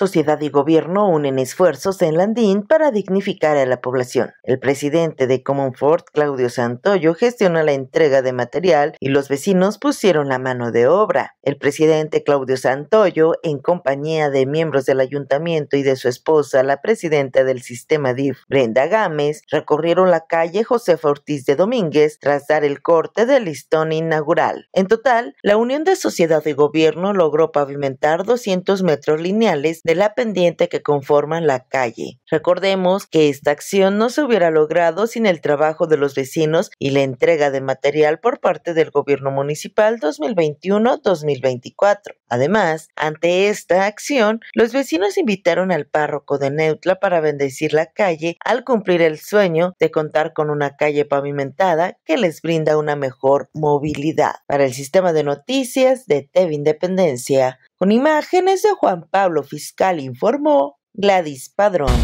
sociedad y gobierno unen esfuerzos en Landín para dignificar a la población. El presidente de Comonfort, Claudio Santoyo, ...gestiona la entrega de material y los vecinos pusieron la mano de obra. El presidente Claudio Santoyo, en compañía de miembros del ayuntamiento y de su esposa, la presidenta del sistema DIF, Brenda Gámez, recorrieron la calle José Ortiz de Domínguez tras dar el corte del listón inaugural. En total, la Unión de Sociedad y Gobierno logró pavimentar 200 metros lineales la pendiente que conforma la calle. Recordemos que esta acción no se hubiera logrado sin el trabajo de los vecinos y la entrega de material por parte del gobierno municipal 2021-2024. Además, ante esta acción, los vecinos invitaron al párroco de Neutla para bendecir la calle al cumplir el sueño de contar con una calle pavimentada que les brinda una mejor movilidad. Para el sistema de noticias de TV Independencia, con imágenes de Juan Pablo Fiscal informó Gladys Padrón.